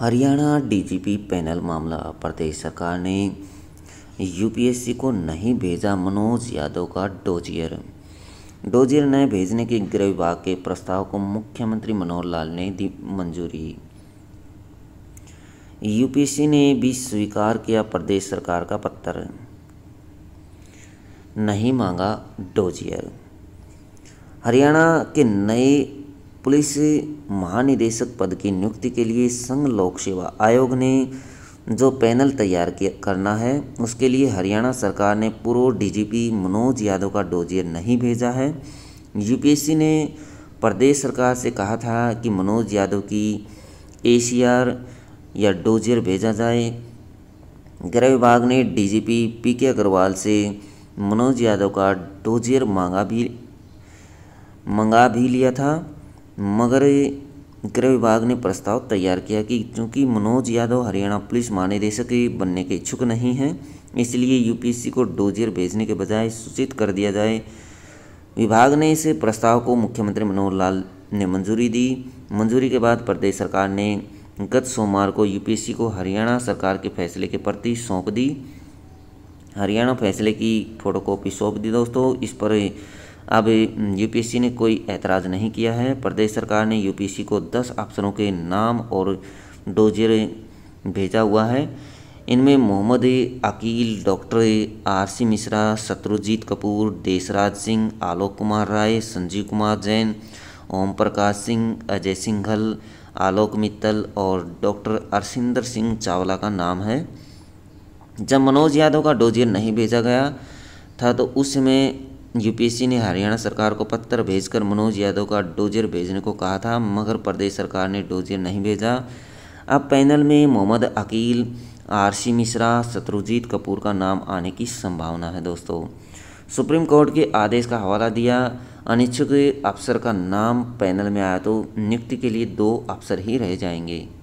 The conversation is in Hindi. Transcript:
हरियाणा डीजीपी पैनल मामला प्रदेश सरकार ने यूपीएससी को नहीं भेजा मनोज यादव का डोजियर डोजियर न भेजने के गृह विभाग के प्रस्ताव को मुख्यमंत्री मनोहर लाल ने दी मंजूरी यूपीएससी ने भी स्वीकार किया प्रदेश सरकार का पत्थर नहीं मांगा डोजियर हरियाणा के नए पुलिस महानिदेशक पद की नियुक्ति के लिए संघ लोक सेवा आयोग ने जो पैनल तैयार करना है उसके लिए हरियाणा सरकार ने पूर्व डीजीपी मनोज यादव का डोजियर नहीं भेजा है यूपीएससी ने प्रदेश सरकार से कहा था कि मनोज यादव की एसीआर या डोजियर भेजा जाए गृह विभाग ने डीजीपी पी के अग्रवाल से मनोज यादव का डोजियर मांगा भी मंगा भी लिया था मगर गृह विभाग ने प्रस्ताव तैयार किया कि चूंकि मनोज यादव हरियाणा पुलिस महानिदेशक बनने के इच्छुक नहीं हैं इसलिए यूपीएससी को डोजियर भेजने के बजाय सूचित कर दिया जाए विभाग ने इस प्रस्ताव को मुख्यमंत्री मनोहर लाल ने मंजूरी दी मंजूरी के बाद प्रदेश सरकार ने गत सोमवार को यूपीएससी को हरियाणा सरकार के फैसले के प्रति सौंप दी हरियाणा फैसले की फोटोकॉपी सौंप दी दोस्तों इस पर अब यूपीएससी ने कोई एतराज़ नहीं किया है प्रदेश सरकार ने यूपीएससी को दस अफसरों के नाम और डोजर भेजा हुआ है इनमें मोहम्मद अकील डॉक्टर आरसी मिश्रा शत्रुजीत कपूर देशराज सिंह आलोक कुमार राय संजीव कुमार जैन ओम प्रकाश सिंह अजय सिंघल आलोक मित्तल और डॉक्टर अरसिंदर सिंह चावला का नाम है जब मनोज यादव का डोजियर नहीं भेजा गया था तो उस समय यूपीएससी ने हरियाणा सरकार को पत्र भेजकर मनोज यादव का डोजर भेजने को कहा था मगर प्रदेश सरकार ने डोजर नहीं भेजा अब पैनल में मोहम्मद अकील आरसी मिश्रा शत्रुजीत कपूर का नाम आने की संभावना है दोस्तों सुप्रीम कोर्ट के आदेश का हवाला दिया अनिच्छुक अफसर का नाम पैनल में आया तो नियुक्ति के लिए दो अफसर ही रह जाएंगे